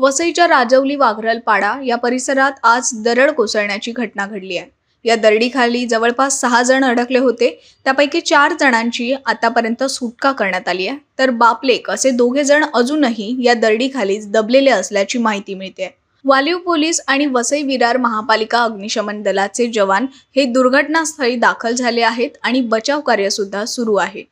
वसईच्या राजवली वाघरलपाडा या परिसरात आज दरड कोसळण्याची घटना घडली आहे या दरडीखाली जवळपास सहा जण अडकले होते त्यापैकी चार जणांची आतापर्यंत सुटका करण्यात आली आहे तर बापलेक असे दोघे जण अजूनही या दरडीखाली दबलेले असल्याची माहिती मिळते वालीव पोलीस आणि वसई विरार महापालिका अग्निशमन दलाचे जवान हे दुर्घटनास्थळी दाखल झाले आहेत आणि बचाव कार्य सुद्धा सुरू आहे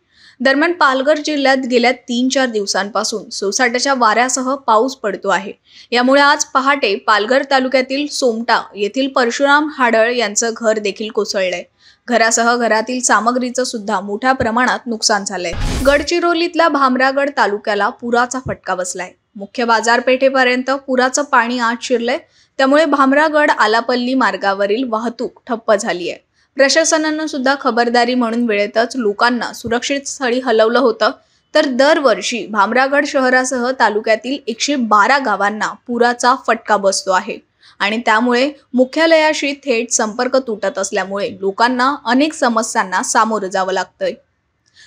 दरम्यान पालघर जिल्ह्यात गेल्या तीन चार दिवसांपासून सोसाट्याच्या वाऱ्यासह पाऊस पडतो आहे यामुळे आज पहाटे पालघर तालुक्यातील सोमटा येथील परशुराम हाडळ यांचं घर देखील कोसळलंय घरासह घरातील सामग्रीचं सुद्धा मोठ्या प्रमाणात नुकसान झालंय गडचिरोलीतल्या भामरागड तालुक्याला पुराचा फटका बसलाय मुख्य बाजारपेठेपर्यंत पुराचं पाणी आत शिरलंय त्यामुळे भामरागड आलापल्ली मार्गावरील वाहतूक ठप्प झाली आहे प्रशासनानं सुद्धा खबरदारी म्हणून वेळेतच लोकांना सुरक्षित स्थळी हलवलं होतं तर दरवर्षी भामरागड शहरासह तालुक्यातील एकशे बारा गावांना पुराचा फटका बसतो आहे आणि त्यामुळे मुख्यालयाशी थेट संपर्क तुटत असल्यामुळे लोकांना अनेक समस्यांना सामोरं जावं लागतंय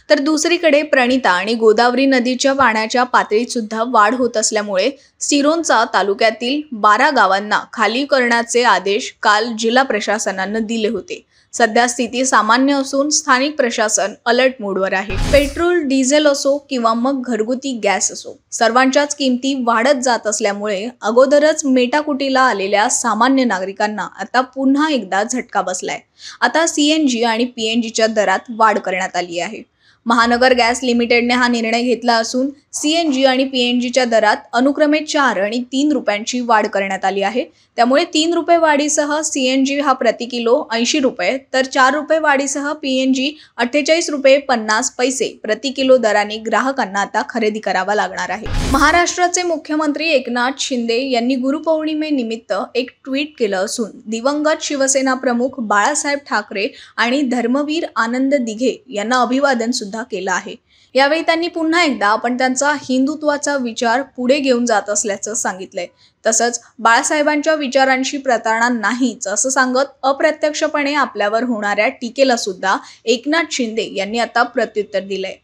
तर दुसरीकडे प्रणिता आणि गोदावरी नदीच्या पाण्याच्या पातळीत सुद्धा वाढ होत असल्यामुळे सिरोंचा तालुक्यातील बारा गावांना खाली करण्याचे आदेश काल जिल्हा प्रशासनानं दिले होते सध्या स्थिती सामान्य असून स्थानिक प्रशासन अलर्ट मोडवर आहे पेट्रोल डिझेल असो किंवा मग घरगुती गॅस असो सर्वांच्याच किमती वाढत जात असल्यामुळे अगोदरच मेटाकुटीला आलेल्या सामान्य नागरिकांना आता पुन्हा एकदा झटका बसलाय आता सीएनजी आणि पीएनजीच्या दरात वाढ करण्यात आली आहे महानगर गॅस लिमिटेडने हा निर्णय घेतला असून सी एन जी आणि पी एन जीच्या दरात अनुक्रमे चार आणि तीन रुपयांची वाढ करण्यात आली आहे त्यामुळे तीन रुपये वाढीसह सी एन जी हा प्रति किलो ऐंशी रुपये तर चार रुपये वाढीसह पी एन जी अठ्ठेचाळीस रुपये पन्नास पैसे प्रति किलो दराने ग्राहकांना आता खरेदी करावा लागणार आहे महाराष्ट्राचे मुख्यमंत्री एकनाथ शिंदे यांनी गुरुपौर्णिमेनिमित्त एक ट्विट केलं असून दिवंगत शिवसेना प्रमुख बाळासाहेब ठाकरे आणि धर्मवीर आनंद दिघे यांना अभिवादन सुद्धा सुद्धा केला आहे यावेळी त्यांनी पुन्हा एकदा आपण त्यांचा हिंदुत्वाचा विचार पुढे घेऊन जात असल्याचं सांगितलंय तसंच बाळासाहेबांच्या विचारांशी प्रतारणा नाहीच असं सांगत अप्रत्यक्षपणे आपल्यावर होणाऱ्या टीकेला सुद्धा एकनाथ शिंदे यांनी आता प्रत्युत्तर दिलंय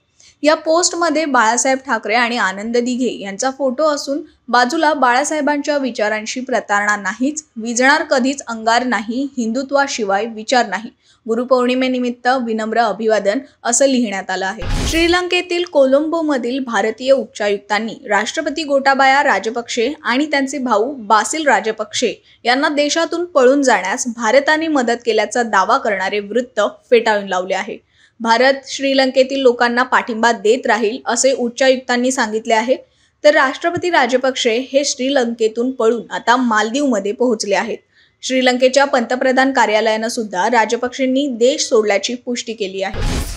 या पोस्टमध्ये बाळासाहेब ठाकरे आणि आनंद दिघे यांचा फोटो असून बाजूला बाळासाहेबांच्या विचारांशी प्रतारणा नाहीच विजणार कधीच अंगार नाही हिंदुत्वाशिवाय विचार नाही गुरुपौर्णिमेनिमित्त विनम्र अभिवादन असं लिहिण्यात आलं आहे श्रीलंकेतील कोलंबोमधील भारतीय उच्चायुक्तांनी राष्ट्रपती गोटाबाया राजपक्षे आणि त्यांचे भाऊ बासिल राजपक्षे यांना देशातून पळून जाण्यास भारताने मदत केल्याचा दावा करणारे वृत्त फेटाळून लावले आहे भारत श्रीलंकेतील लोकांना पाठिंबा देत राहील असे उच्चायुक्तांनी सांगितले आहे तर राष्ट्रपती राजपक्षे हे श्रीलंकेतून पळून आता मालदीवमध्ये पोहोचले आहेत श्रीलंकेच्या पंतप्रधान कार्यालयानं सुद्धा राजपक्षेंनी देश सोडल्याची पुष्टी केली आहे